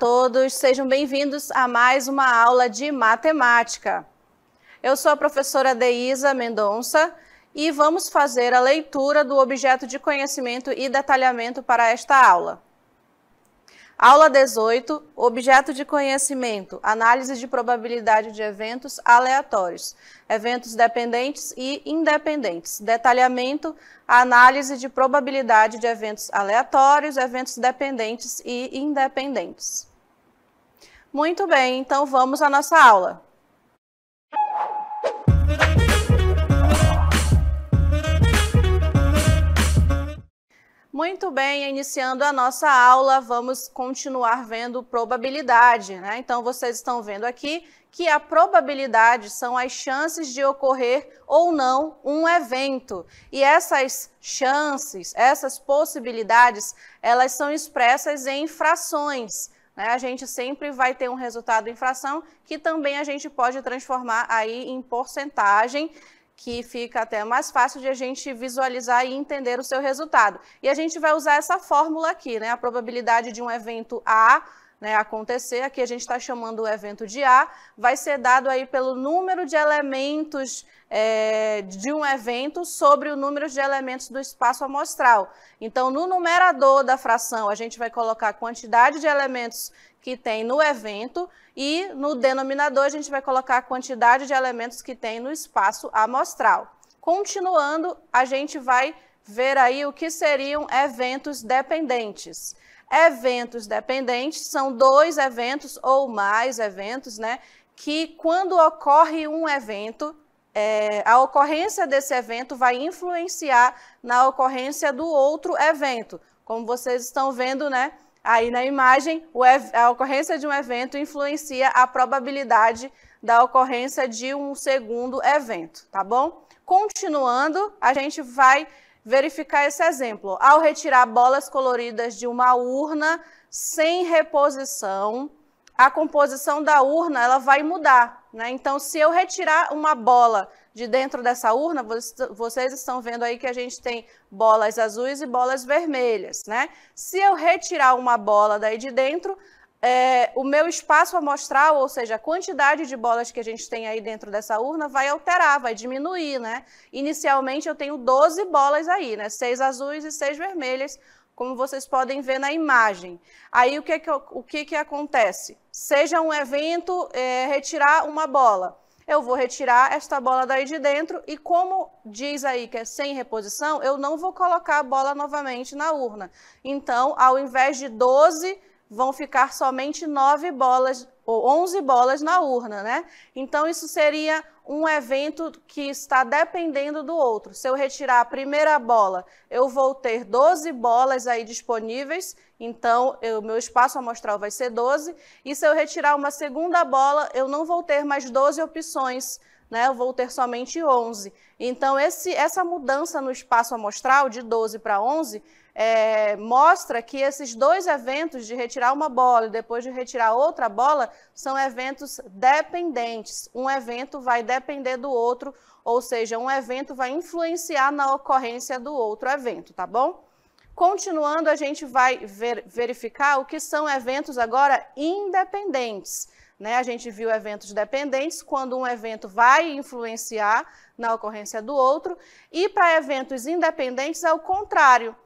todos, sejam bem-vindos a mais uma aula de matemática. Eu sou a professora Deísa Mendonça e vamos fazer a leitura do objeto de conhecimento e detalhamento para esta aula. Aula 18, objeto de conhecimento, análise de probabilidade de eventos aleatórios, eventos dependentes e independentes, detalhamento, análise de probabilidade de eventos aleatórios, eventos dependentes e independentes. Muito bem, então vamos à nossa aula. Muito bem, iniciando a nossa aula, vamos continuar vendo probabilidade. Né? Então, vocês estão vendo aqui que a probabilidade são as chances de ocorrer ou não um evento. E essas chances, essas possibilidades, elas são expressas em frações. Né? a gente sempre vai ter um resultado de fração que também a gente pode transformar aí em porcentagem que fica até mais fácil de a gente visualizar e entender o seu resultado. E a gente vai usar essa fórmula aqui, né? A probabilidade de um evento A né, acontecer. Aqui a gente está chamando o evento de A, vai ser dado aí pelo número de elementos é, de um evento sobre o número de elementos do espaço amostral. Então, no numerador da fração, a gente vai colocar a quantidade de elementos que tem no evento e no denominador a gente vai colocar a quantidade de elementos que tem no espaço amostral. Continuando, a gente vai ver aí o que seriam eventos dependentes. Eventos dependentes são dois eventos ou mais eventos, né? Que quando ocorre um evento, é, a ocorrência desse evento vai influenciar na ocorrência do outro evento. Como vocês estão vendo, né? Aí na imagem, a ocorrência de um evento influencia a probabilidade da ocorrência de um segundo evento, tá bom? Continuando, a gente vai verificar esse exemplo. Ao retirar bolas coloridas de uma urna sem reposição, a composição da urna ela vai mudar. Né? Então, se eu retirar uma bola de dentro dessa urna, vocês estão vendo aí que a gente tem bolas azuis e bolas vermelhas. Né? Se eu retirar uma bola daí de dentro, é, o meu espaço amostral, ou seja, a quantidade de bolas que a gente tem aí dentro dessa urna, vai alterar, vai diminuir, né? Inicialmente eu tenho 12 bolas aí, né? Seis azuis e seis vermelhas, como vocês podem ver na imagem. Aí o que, que, o que, que acontece? Seja um evento é, retirar uma bola. Eu vou retirar esta bola daí de dentro e como diz aí que é sem reposição, eu não vou colocar a bola novamente na urna. Então, ao invés de 12 vão ficar somente 9 bolas ou 11 bolas na urna, né? Então isso seria um evento que está dependendo do outro. Se eu retirar a primeira bola, eu vou ter 12 bolas aí disponíveis, então o meu espaço amostral vai ser 12. E se eu retirar uma segunda bola, eu não vou ter mais 12 opções, né? eu vou ter somente 11. Então, esse, essa mudança no espaço amostral de 12 para 11 é, mostra que esses dois eventos de retirar uma bola e depois de retirar outra bola são eventos dependentes. Um evento vai depender do outro, ou seja, um evento vai influenciar na ocorrência do outro evento, tá bom? Continuando, a gente vai ver, verificar o que são eventos agora independentes. Né? A gente viu eventos dependentes, quando um evento vai influenciar na ocorrência do outro, e para eventos independentes é o contrário.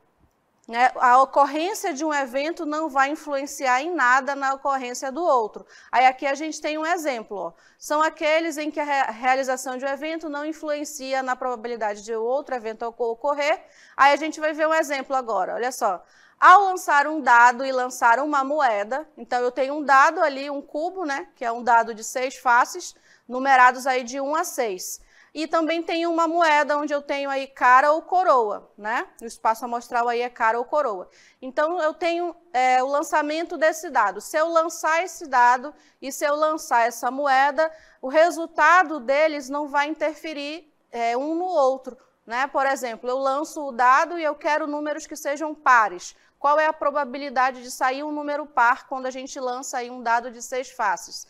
Né? A ocorrência de um evento não vai influenciar em nada na ocorrência do outro. Aí aqui a gente tem um exemplo. Ó. São aqueles em que a realização de um evento não influencia na probabilidade de outro evento ocorrer. Aí a gente vai ver um exemplo agora. Olha só. Ao lançar um dado e lançar uma moeda, então eu tenho um dado ali, um cubo, né, que é um dado de seis faces, numerados aí de 1 a 6. E também tem uma moeda onde eu tenho aí cara ou coroa, né? O espaço amostral aí é cara ou coroa. Então eu tenho é, o lançamento desse dado. Se eu lançar esse dado e se eu lançar essa moeda, o resultado deles não vai interferir é, um no outro. Né? Por exemplo, eu lanço o dado e eu quero números que sejam pares. Qual é a probabilidade de sair um número par quando a gente lança aí um dado de seis faces?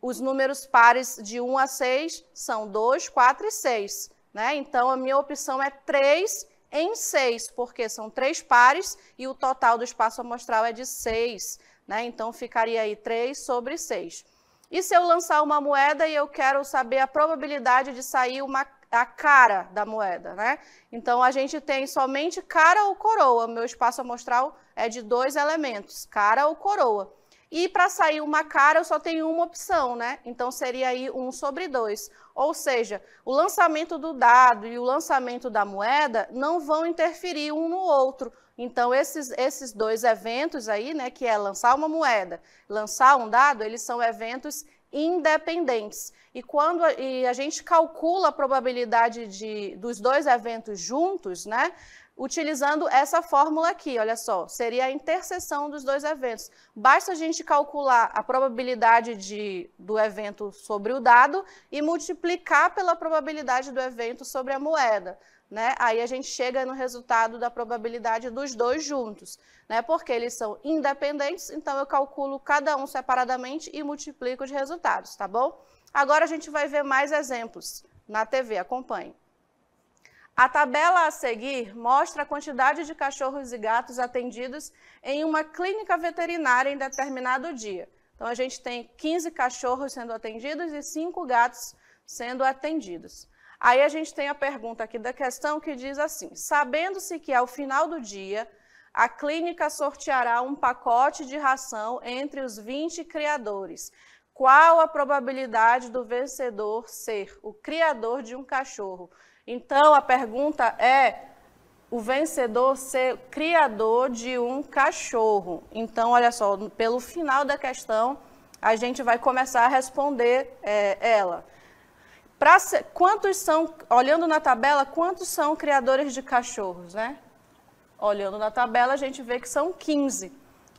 os números pares de 1 a 6 são 2, 4 e 6. Né? Então, a minha opção é 3 em 6, porque são 3 pares e o total do espaço amostral é de 6. Né? Então, ficaria aí 3 sobre 6. E se eu lançar uma moeda e eu quero saber a probabilidade de sair uma, a cara da moeda, né? Então, a gente tem somente cara ou coroa. Meu espaço amostral é de dois elementos, cara ou coroa. E para sair uma cara, eu só tenho uma opção, né? Então seria aí 1 sobre 2. Ou seja, o lançamento do dado e o lançamento da moeda não vão interferir um no outro. Então esses, esses dois eventos aí, né, que é lançar uma moeda, lançar um dado, eles são eventos independentes. E quando a, e a gente calcula a probabilidade de, dos dois eventos juntos, né, utilizando essa fórmula aqui, olha só, seria a interseção dos dois eventos. Basta a gente calcular a probabilidade de, do evento sobre o dado e multiplicar pela probabilidade do evento sobre a moeda. Né? Aí a gente chega no resultado da probabilidade dos dois juntos, né? Porque eles são independentes, então eu calculo cada um separadamente e multiplico os resultados, tá bom? Agora a gente vai ver mais exemplos na TV, acompanhe. A tabela a seguir mostra a quantidade de cachorros e gatos atendidos em uma clínica veterinária em determinado dia. Então, a gente tem 15 cachorros sendo atendidos e 5 gatos sendo atendidos. Aí a gente tem a pergunta aqui da questão que diz assim: sabendo-se que ao final do dia a clínica sorteará um pacote de ração entre os 20 criadores, qual a probabilidade do vencedor ser o criador de um cachorro então, a pergunta é o vencedor ser criador de um cachorro. Então, olha só, pelo final da questão, a gente vai começar a responder é, ela. Pra quantos são, olhando na tabela, quantos são criadores de cachorros, né? Olhando na tabela, a gente vê que são 15.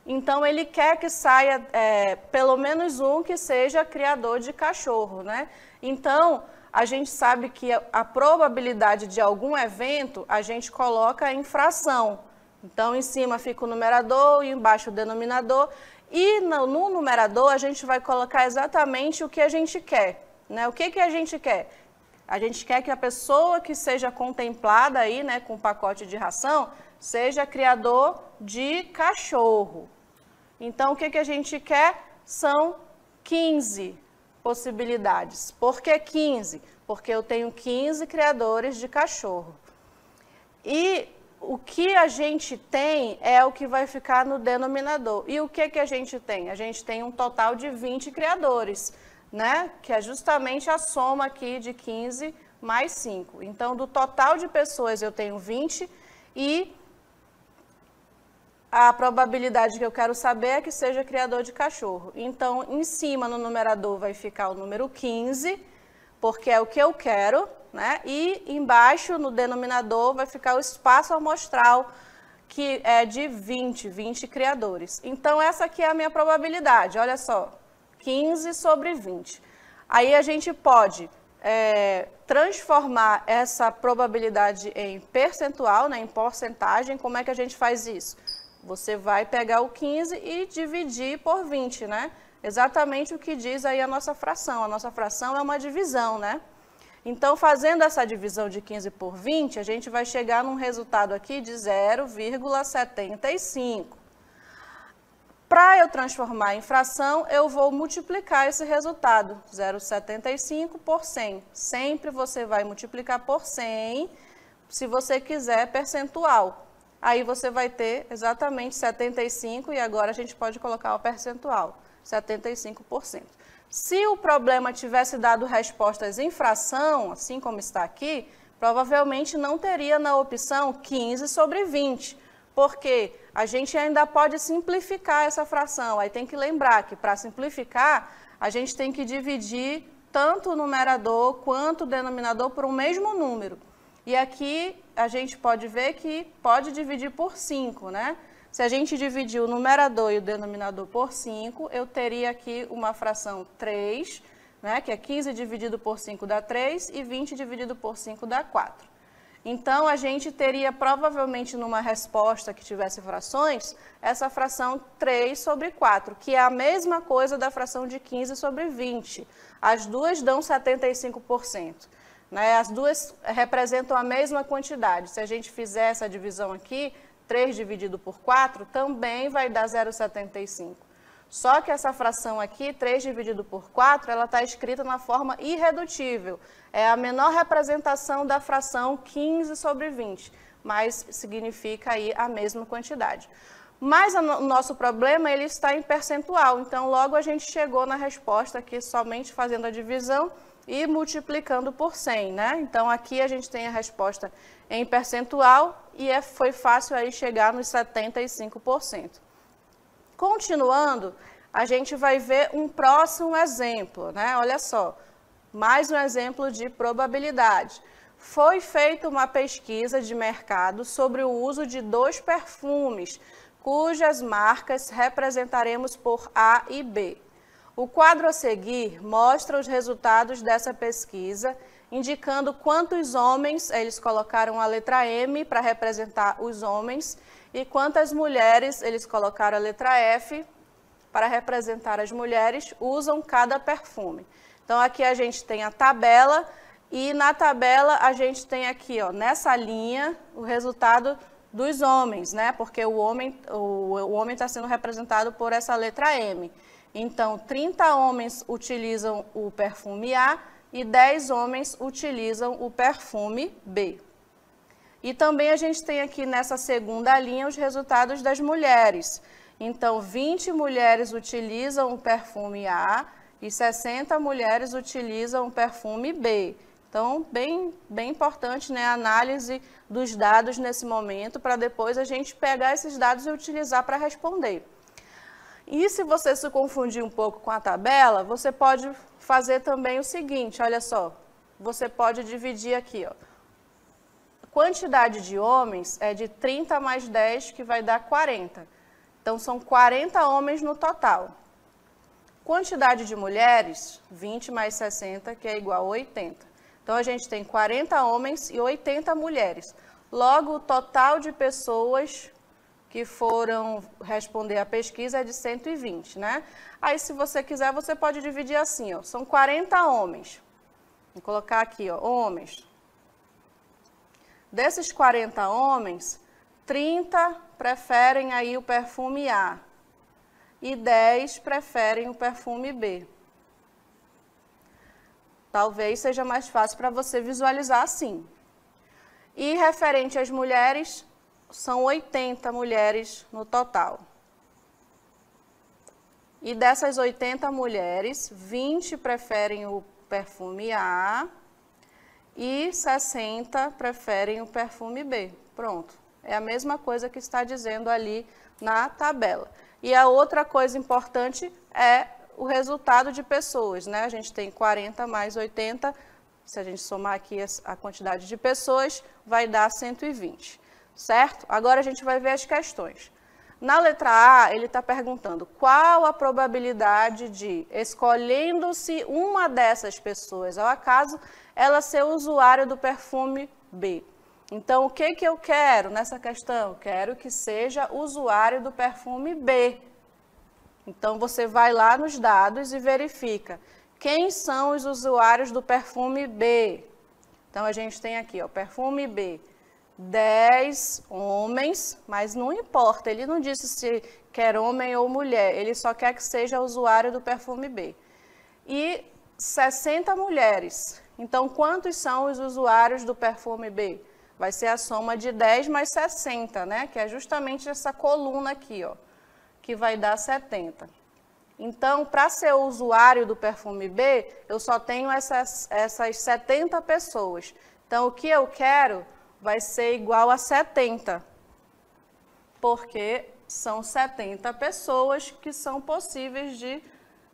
Então, ele quer que saia é, pelo menos um que seja criador de cachorro, né? Então, a gente sabe que a probabilidade de algum evento, a gente coloca em fração. Então, em cima fica o numerador e embaixo o denominador. E no, no, numerador, a gente vai colocar exatamente o que a gente quer. Né? O que, que a gente quer? A gente quer que a pessoa que seja contemplada aí, né, com o pacote de ração, seja criador de cachorro. Então, o que, que a gente quer? São 15 possibilidades. Por que 15? Porque eu tenho 15 criadores de cachorro. E o que a gente tem é o que vai ficar no denominador. E o que, que a gente tem? A gente tem um total de 20 criadores, né? que é justamente a soma aqui de 15 mais 5. Então, do total de pessoas, eu tenho 20 e a probabilidade que eu quero saber é que seja criador de cachorro. Então, em cima no numerador vai ficar o número 15, porque é o que eu quero, né? E embaixo no denominador vai ficar o espaço amostral, que é de 20, 20 criadores. Então, essa aqui é a minha probabilidade, olha só, 15 sobre 20. Aí a gente pode é, transformar essa probabilidade em percentual, né, em porcentagem. Como é que a gente faz isso? Você vai pegar o 15 e dividir por 20, né? Exatamente o que diz aí a nossa fração. A nossa fração é uma divisão, né? Então, fazendo essa divisão de 15 por 20, a gente vai chegar num resultado aqui de 0,75. Para eu transformar em fração, eu vou multiplicar esse resultado, 0,75 por 100. Sempre você vai multiplicar por 100, se você quiser percentual aí você vai ter exatamente 75 e agora a gente pode colocar o percentual, 75%. Se o problema tivesse dado respostas em fração, assim como está aqui, provavelmente não teria na opção 15 sobre 20, porque a gente ainda pode simplificar essa fração. Aí tem que lembrar que para simplificar, a gente tem que dividir tanto o numerador quanto o denominador por um mesmo número. E aqui a gente pode ver que pode dividir por 5, né? Se a gente dividir o numerador e o denominador por 5, eu teria aqui uma fração 3, né, que é 15 dividido por 5 dá 3 e 20 dividido por 5 dá 4. Então, a gente teria provavelmente numa resposta que tivesse frações, essa fração 3 sobre 4, que é a mesma coisa da fração de 15 sobre 20. As duas dão 75%. Né? As duas representam a mesma quantidade. Se a gente fizer essa divisão aqui, 3 dividido por 4 também vai dar 0,75. Só que essa fração aqui, 3 dividido por 4, ela está escrita na forma irredutível. É a menor representação da fração 15 sobre 20, mas significa aí a mesma quantidade. Mas o nosso problema ele está em percentual, então logo a gente chegou na resposta aqui somente fazendo a divisão, e multiplicando por 100, né? Então, aqui a gente tem a resposta em percentual e é, foi fácil aí chegar nos 75%. Continuando, a gente vai ver um próximo exemplo, né? Olha só, mais um exemplo de probabilidade. Foi feita uma pesquisa de mercado sobre o uso de dois perfumes, cujas marcas representaremos por A e B. O quadro a seguir mostra os resultados dessa pesquisa, indicando quantos homens, eles colocaram a letra M para representar os homens, e quantas mulheres, eles colocaram a letra F para representar as mulheres, usam cada perfume. Então, aqui a gente tem a tabela, e na tabela a gente tem aqui, ó, nessa linha, o resultado dos homens, né? Porque o homem o, o homem está sendo representado por essa letra M. Então, 30 homens utilizam o perfume A e 10 homens utilizam o perfume B. E também a gente tem aqui nessa segunda linha os resultados das mulheres. Então, 20 mulheres utilizam o perfume A e 60 mulheres utilizam o perfume B. Então, bem, bem importante né, a análise dos dados nesse momento, para depois a gente pegar esses dados e utilizar para responder. E se você se confundir um pouco com a tabela, você pode fazer também o seguinte, olha só. Você pode dividir aqui, ó. Quantidade de homens é de 30 mais 10, que vai dar 40. Então, são 40 homens no total. Quantidade de mulheres, 20 mais 60, que é igual a 80. Então, a gente tem 40 homens e 80 mulheres. Logo, o total de pessoas que foram responder à pesquisa é de 120, né? Aí, se você quiser, você pode dividir assim, ó, são 40 homens. Vou colocar aqui, ó, homens. Desses 40 homens, 30 preferem aí o perfume A e 10 preferem o perfume B. Talvez seja mais fácil para você visualizar assim. E referente às mulheres, são 80 mulheres no total. E dessas 80 mulheres, 20 preferem o perfume A e 60 preferem o perfume B. Pronto. É a mesma coisa que está dizendo ali na tabela. E a outra coisa importante é o resultado de pessoas, né? A gente tem 40 mais 80, se a gente somar aqui a quantidade de pessoas, vai dar 120 certo? Agora a gente vai ver as questões. Na letra A, ele está perguntando qual a probabilidade de, escolhendo-se uma dessas pessoas ao acaso, ela ser usuária do perfume B. Então, o que, que eu quero nessa questão? Quero que seja usuário do perfume B. Então, você vai lá nos dados e verifica quem são os usuários do perfume B. Então, a gente tem aqui, o perfume B dez homens, mas não importa, ele não disse se quer homem ou mulher, ele só quer que seja usuário do perfume B. E 60 mulheres. Então, quantos são os usuários do perfume B? Vai ser a soma de 10 mais 60, né? Que é justamente essa coluna aqui, ó, que vai dar 70. Então, para ser usuário do perfume B, eu só tenho essas, essas 70 pessoas. Então, o que eu quero vai ser igual a 70, porque são 70 pessoas que são possíveis de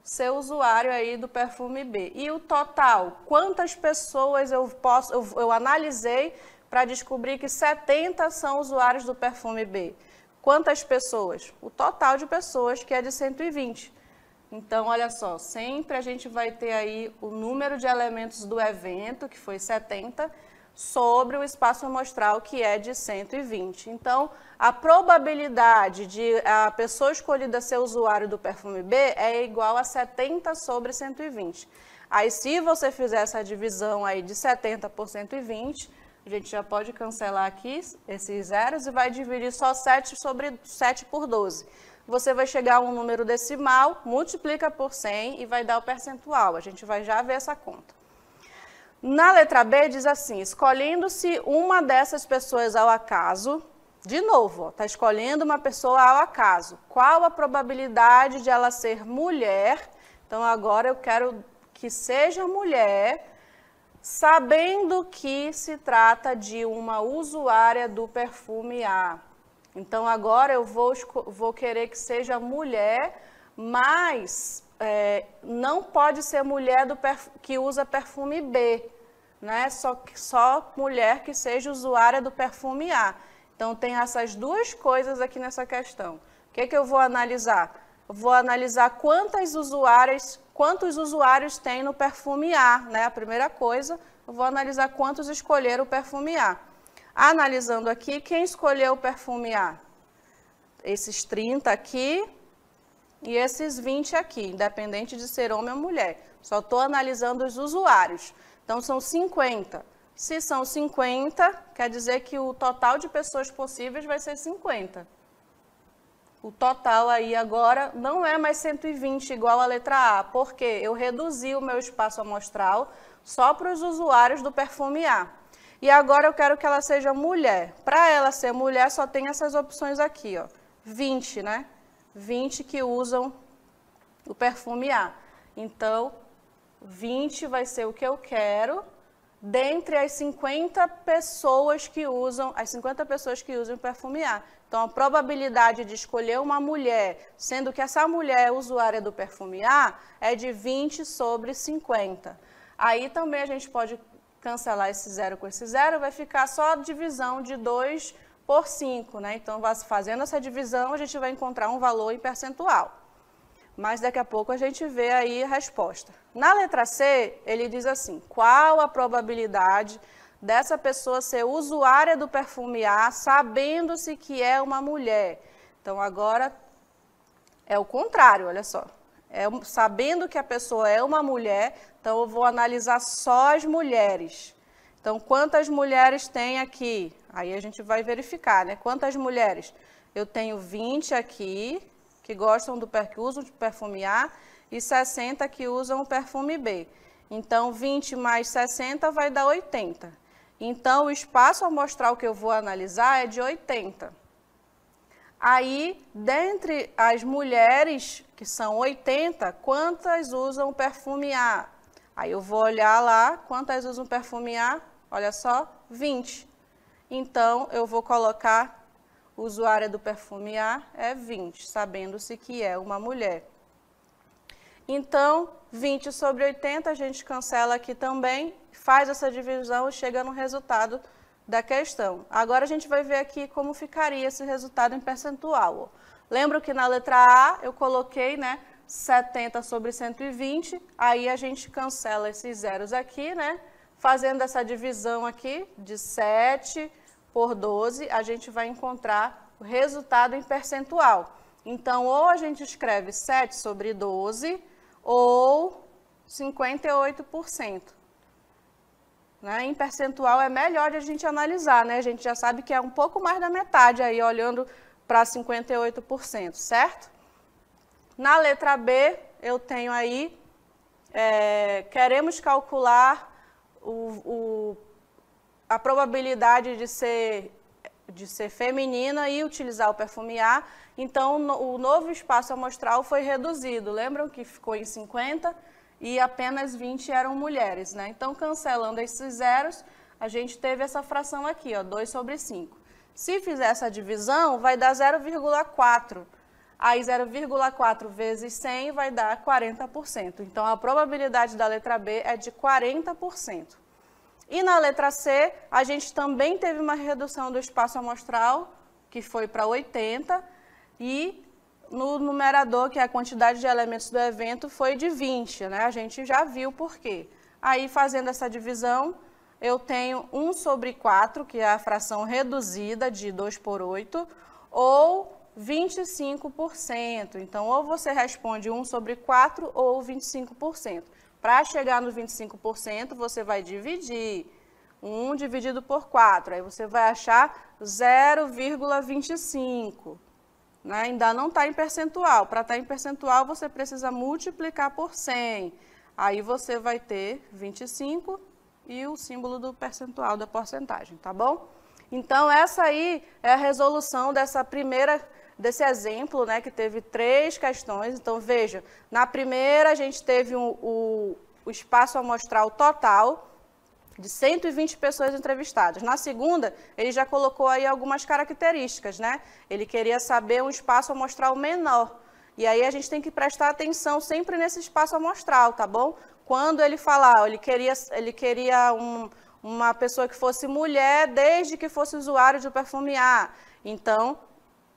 ser usuário aí do perfume B. E o total, quantas pessoas eu posso eu, eu analisei para descobrir que 70 são usuários do perfume B. Quantas pessoas? O total de pessoas que é de 120. Então, olha só, sempre a gente vai ter aí o número de elementos do evento, que foi 70, sobre o espaço amostral, que é de 120. Então, a probabilidade de a pessoa escolhida ser usuário do perfume B é igual a 70 sobre 120. Aí, se você fizer essa divisão aí de 70 por 120, a gente já pode cancelar aqui esses zeros e vai dividir só 7 sobre 7 por 12. Você vai chegar a um número decimal, multiplica por 100 e vai dar o percentual. A gente vai já ver essa conta. Na letra B diz assim: escolhendo-se uma dessas pessoas ao acaso, de novo, está escolhendo uma pessoa ao acaso. Qual a probabilidade de ela ser mulher? Então agora eu quero que seja mulher, sabendo que se trata de uma usuária do perfume A. Então agora eu vou, vou querer que seja mulher, mas é, não pode ser mulher do que usa perfume B né? Só, só mulher que seja usuária do perfume A. Então tem essas duas coisas aqui nessa questão. O que, é que eu vou analisar? Eu vou analisar quantas usuárias, quantos usuários tem no perfume A, né? A primeira coisa, eu vou analisar quantos escolheram o perfume A. Analisando aqui, quem escolheu o perfume A? Esses 30 aqui e esses 20 aqui, independente de ser homem ou mulher. Só estou analisando os usuários. Então, são 50. Se são 50, quer dizer que o total de pessoas possíveis vai ser 50. O total aí agora não é mais 120 igual à letra A, porque eu reduzi o meu espaço amostral só para os usuários do perfume A. E agora eu quero que ela seja mulher. Para ela ser mulher, só tem essas opções aqui, ó. 20, né? 20 que usam o perfume A. Então, 20 vai ser o que eu quero dentre as 50 pessoas que usam, as 50 pessoas que usam perfume A. Então a probabilidade de escolher uma mulher, sendo que essa mulher é usuária do perfume A, é de 20 sobre 50. Aí também a gente pode cancelar esse zero com esse zero, vai ficar só a divisão de 2 por 5, né? Então fazendo essa divisão, a gente vai encontrar um valor em percentual mas daqui a pouco a gente vê aí a resposta. Na letra C, ele diz assim: qual a probabilidade dessa pessoa ser usuária do perfume A, sabendo-se que é uma mulher? Então agora é o contrário, olha só. É, sabendo que a pessoa é uma mulher, então eu vou analisar só as mulheres. Então, quantas mulheres tem aqui? Aí a gente vai verificar, né? Quantas mulheres? Eu tenho 20 aqui, que gostam do que usam de perfume A e 60 que usam o perfume B. Então, 20 mais 60 vai dar 80. Então, o espaço amostral que eu vou analisar é de 80. Aí, dentre as mulheres, que são 80, quantas usam perfume A? Aí eu vou olhar lá, quantas usam perfume A? Olha só, 20. Então, eu vou colocar usuária do perfume A é 20, sabendo-se que é uma mulher. Então, 20 sobre 80 a gente cancela aqui também, faz essa divisão e chega no resultado da questão. Agora a gente vai ver aqui como ficaria esse resultado em percentual. Lembro que na letra A eu coloquei, né, 70 sobre 120, aí a gente cancela esses zeros aqui, né, fazendo essa divisão aqui de 7 por 12, a gente vai encontrar o resultado em percentual. Então, ou a gente escreve 7 sobre 12 ou 58%. Né? Em percentual é melhor de a gente analisar, né? A gente já sabe que é um pouco mais da metade aí, olhando para 58%, certo? Na letra B, eu tenho aí, é, queremos calcular o, o a probabilidade de ser de ser feminina e utilizar o perfume A, então no, o novo espaço amostral foi reduzido. Lembram que ficou em 50 e apenas 20 eram mulheres, né? Então, cancelando esses zeros, a gente teve essa fração aqui, ó, 2 sobre 5. Se fizer essa divisão, vai dar 0,4. Aí 0,4 vezes 100 vai dar 40%. Então, a probabilidade da letra B é de 40%. E na letra C, a gente também teve uma redução do espaço amostral, que foi para 80, e no numerador, que é a quantidade de elementos do evento, foi de 20. Né? A gente já viu por quê. Aí, fazendo essa divisão, eu tenho 1 sobre 4, que é a fração reduzida de 2 por 8, ou 25%. Então, ou você responde 1 sobre 4 ou 25%. Para chegar nos 25%, você vai dividir 1 dividido por 4, aí você vai achar 0,25. Né? Ainda não está em percentual. Para estar tá em percentual, você precisa multiplicar por 100. Aí você vai ter 25 e o símbolo do percentual, da porcentagem, tá bom? Então, essa aí é a resolução dessa primeira desse exemplo, né, que teve três questões. Então, veja, na primeira a gente teve um, o, o espaço amostral total, de 120 pessoas entrevistadas. Na segunda, ele já colocou aí algumas características, né? Ele queria saber um espaço amostral menor. E aí a gente tem que prestar atenção sempre nesse espaço amostral, tá bom? Quando ele falar, ele queria, ele queria um, uma pessoa que fosse mulher desde que fosse usuário de perfume A. Então,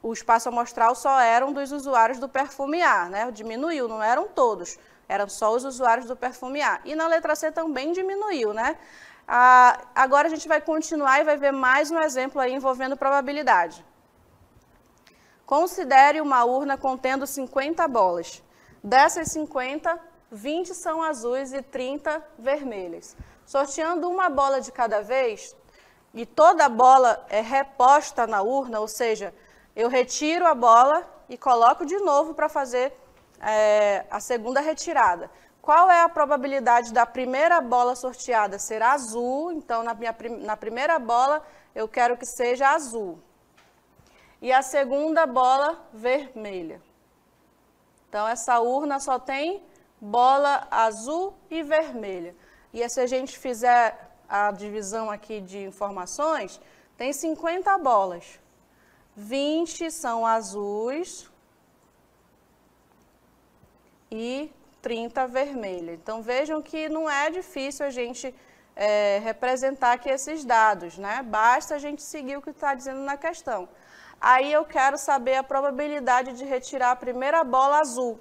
o espaço amostral só eram dos usuários do perfume A, né? Diminuiu, não eram todos, eram só os usuários do perfume A. E na letra C também diminuiu, né? Ah, agora a gente vai continuar e vai ver mais um exemplo aí envolvendo probabilidade. Considere uma urna contendo 50 bolas. Dessas 50, 20 são azuis e 30 vermelhas. Sorteando uma bola de cada vez, e toda bola é reposta na urna, ou seja, eu retiro a bola e coloco de novo para fazer é, a segunda retirada. Qual é a probabilidade da primeira bola sorteada ser azul? Então, na, minha, na primeira bola, eu quero que seja azul. E a segunda bola, vermelha. Então, essa urna só tem bola azul e vermelha. E se a gente fizer a divisão aqui de informações, tem 50 bolas. 20 são azuis e 30 vermelhas. Então, vejam que não é difícil a gente é, representar aqui esses dados, né? Basta a gente seguir o que está dizendo na questão. Aí eu quero saber a probabilidade de retirar a primeira bola azul.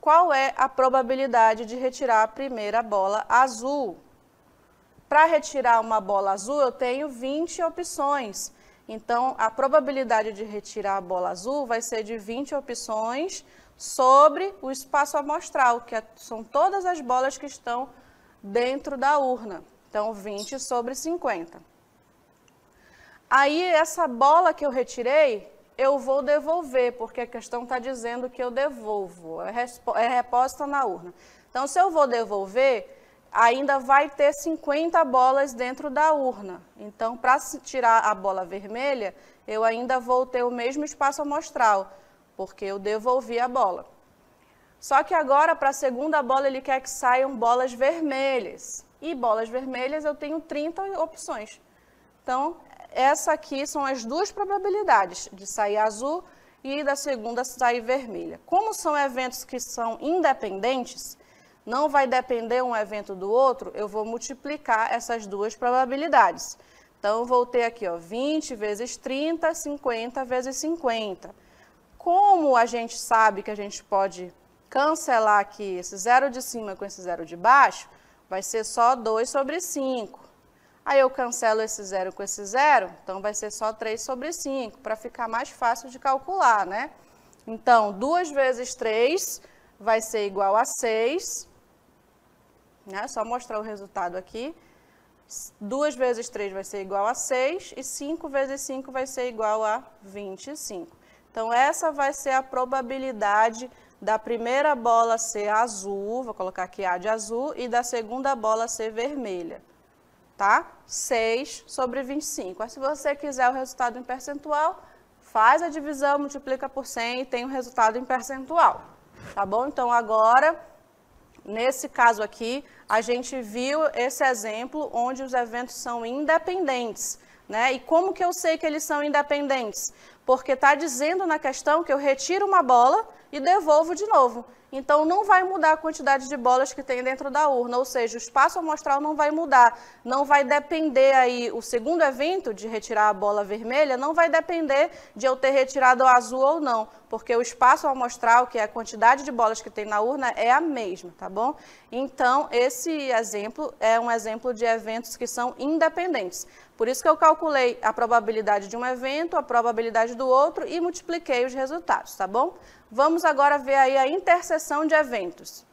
Qual é a probabilidade de retirar a primeira bola azul? Para retirar uma bola azul, eu tenho 20 opções. Então, a probabilidade de retirar a bola azul vai ser de 20 opções sobre o espaço amostral, que é, são todas as bolas que estão dentro da urna. Então, 20 sobre 50. Aí, essa bola que eu retirei, eu vou devolver, porque a questão está dizendo que eu devolvo, é, é reposta na urna. Então, se eu vou devolver, ainda vai ter 50 bolas dentro da urna. Então, para tirar a bola vermelha, eu ainda vou ter o mesmo espaço amostral, porque eu devolvi a bola. Só que agora, para a segunda bola, ele quer que saiam bolas vermelhas. E bolas vermelhas eu tenho 30 opções. Então, essa aqui são as duas probabilidades, de sair azul e da segunda sair vermelha. Como são eventos que são independentes, não vai depender um evento do outro, eu vou multiplicar essas duas probabilidades. Então, eu vou ter aqui ó, 20 vezes 30, 50 vezes 50. Como a gente sabe que a gente pode cancelar aqui esse zero de cima com esse zero de baixo, vai ser só 2 sobre 5. Aí eu cancelo esse zero com esse zero, então vai ser só 3 sobre 5, para ficar mais fácil de calcular, né? Então, 2 vezes 3 vai ser igual a 6, né? Só mostrar o resultado aqui. 2 vezes 3 vai ser igual a 6 e 5 vezes 5 vai ser igual a 25. Então, essa vai ser a probabilidade da primeira bola ser azul, vou colocar aqui A de azul, e da segunda bola ser vermelha, tá? 6 sobre 25. Mas se você quiser o resultado em percentual, faz a divisão, multiplica por 100 e tem o resultado em percentual, tá bom? Então, agora Nesse caso aqui, a gente viu esse exemplo onde os eventos são independentes. Né? E como que eu sei que eles são independentes? Porque está dizendo na questão que eu retiro uma bola e devolvo de novo. Então, não vai mudar a quantidade de bolas que tem dentro da urna, ou seja, o espaço amostral não vai mudar. Não vai depender aí, o segundo evento de retirar a bola vermelha, não vai depender de eu ter retirado a azul ou não, porque o espaço amostral, que é a quantidade de bolas que tem na urna, é a mesma, tá bom? Então, esse exemplo é um exemplo de eventos que são independentes. Por isso que eu calculei a probabilidade de um evento, a probabilidade do outro e multipliquei os resultados, tá bom? Vamos agora ver aí a interseção de eventos.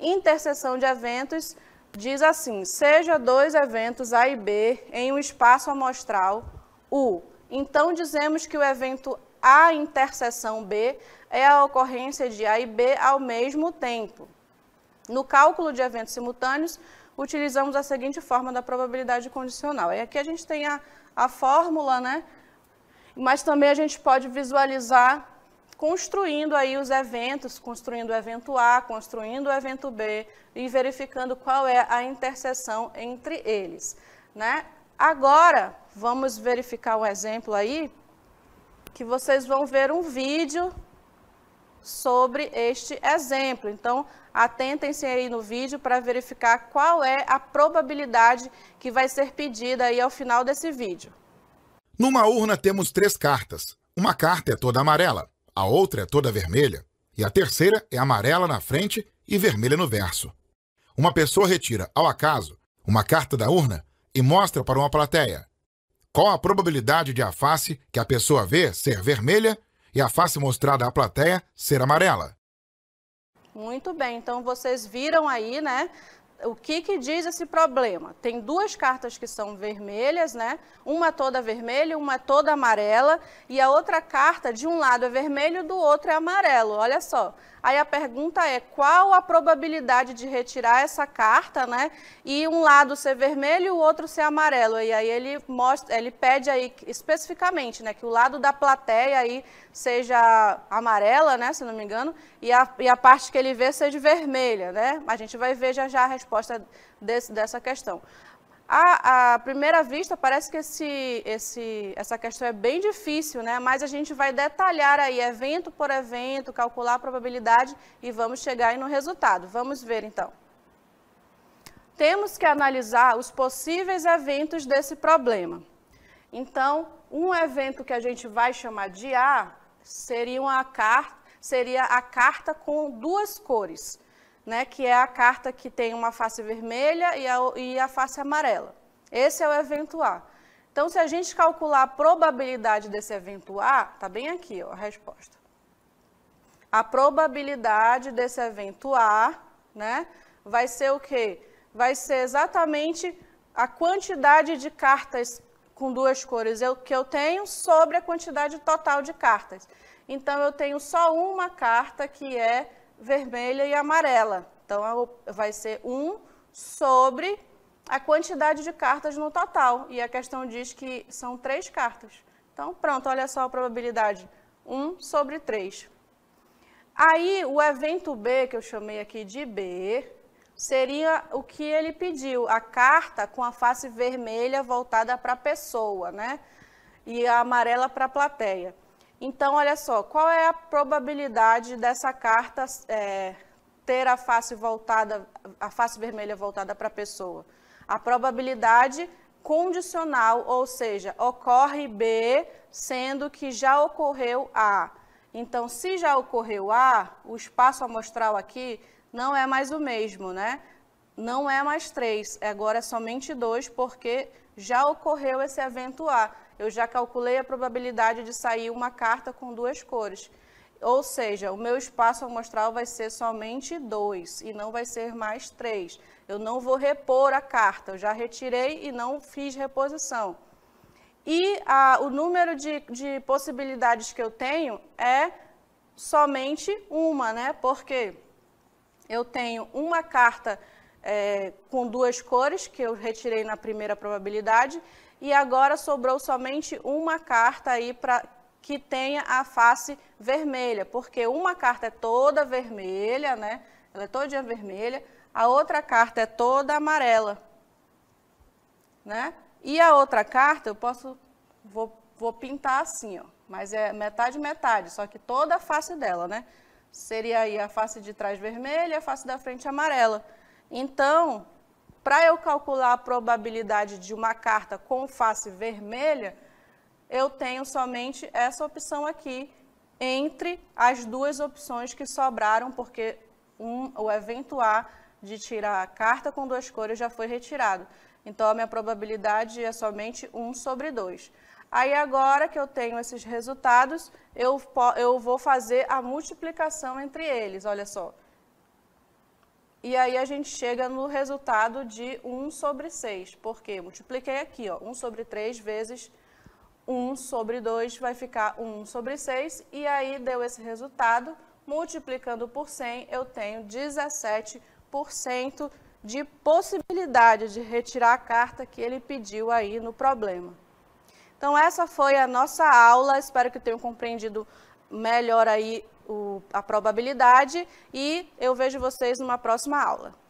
Interseção de eventos diz assim, seja dois eventos A e B em um espaço amostral U. Então, dizemos que o evento A interseção B é a ocorrência de A e B ao mesmo tempo. No cálculo de eventos simultâneos, utilizamos a seguinte forma da probabilidade condicional. E aqui a gente tem a, a fórmula, né? mas também a gente pode visualizar construindo aí os eventos, construindo o evento A, construindo o evento B e verificando qual é a interseção entre eles. Né? Agora, vamos verificar um exemplo aí, que vocês vão ver um vídeo sobre este exemplo. Então, atentem-se aí no vídeo para verificar qual é a probabilidade que vai ser pedida aí ao final desse vídeo. Numa urna temos três cartas. Uma carta é toda amarela, a outra é toda vermelha e a terceira é amarela na frente e vermelha no verso. Uma pessoa retira, ao acaso, uma carta da urna e mostra para uma plateia. Qual a probabilidade de a face que a pessoa vê ser vermelha e a face mostrada à plateia ser amarela. Muito bem, então vocês viram aí, né? o que, que, diz esse problema? Tem duas cartas que são vermelhas, né? Uma toda vermelha, uma toda amarela, e a outra carta de um lado é vermelho, do outro é amarelo. Olha só, Aí a pergunta é qual a probabilidade de retirar essa carta, né? E um lado ser vermelho e o outro ser amarelo. E aí ele mostra, ele pede aí especificamente, né, que o lado da plateia aí seja amarela, né, se não me engano, e a, e a parte que ele vê seja vermelha, né? A gente vai ver já já a resposta desse, dessa questão. À, à primeira vista, parece que esse, esse, essa questão é bem difícil, né? mas a gente vai detalhar aí, evento por evento, calcular a probabilidade e vamos chegar aí no resultado. Vamos ver então. Temos que analisar os possíveis eventos desse problema. Então, um evento que a gente vai chamar de A seria, uma carta, seria a carta com duas cores né, que é a carta que tem uma face vermelha e a, e a face amarela. Esse é o evento A. Então, se a gente calcular a probabilidade desse evento A, está bem aqui ó, a resposta. A probabilidade desse evento A né, vai ser o quê? Vai ser exatamente a quantidade de cartas com duas cores eu, que eu tenho sobre a quantidade total de cartas. Então, eu tenho só uma carta que é vermelha e amarela. Então, é vai ser 1 sobre a quantidade de cartas no total. E a questão diz que são três cartas. Então, pronto, olha só a probabilidade. 1 sobre 3. Aí, o evento B, que eu chamei aqui de B, seria o que ele pediu, a carta com a face vermelha voltada para a pessoa, né? E a amarela para a plateia. Então, olha só, qual é a probabilidade dessa carta é, ter a face voltada, a face vermelha voltada para a pessoa? A probabilidade condicional, ou seja, ocorre B, sendo que já ocorreu A. Então, se já ocorreu A, o espaço amostral aqui não é mais o mesmo, né? Não é mais 3, agora é somente 2, porque já ocorreu esse evento A eu já calculei a probabilidade de sair uma carta com duas cores. Ou seja, o meu espaço amostral vai ser somente 2 e não vai ser mais 3. Eu não vou repor a carta, eu já retirei e não fiz reposição. E a, o número de, de possibilidades que eu tenho é somente uma, né? Porque eu tenho uma carta é, com duas cores, que eu retirei na primeira probabilidade, e agora sobrou somente uma carta aí para que tenha a face vermelha, porque uma carta é toda vermelha, né? Ela é toda vermelha, a outra carta é toda amarela, né? E a outra carta eu posso vou, vou pintar assim, ó, mas é metade metade, só que toda a face dela, né? Seria aí a face de trás vermelha, a face da frente amarela. Então, para eu calcular a probabilidade de uma carta com face vermelha, eu tenho somente essa opção aqui, entre as duas opções que sobraram, porque um, o evento A de tirar a carta com duas cores já foi retirado. Então, a minha probabilidade é somente 1 sobre 2. Aí, agora que eu tenho esses resultados, eu, eu vou fazer a multiplicação entre eles, olha só. E aí a gente chega no resultado de 1 sobre 6, porque multipliquei aqui, ó, 1 sobre 3 vezes 1 sobre 2 vai ficar 1 sobre 6, e aí deu esse resultado, multiplicando por 100 eu tenho 17% de possibilidade de retirar a carta que ele pediu aí no problema. Então essa foi a nossa aula, espero que tenham compreendido melhor aí o, a probabilidade e eu vejo vocês numa próxima aula.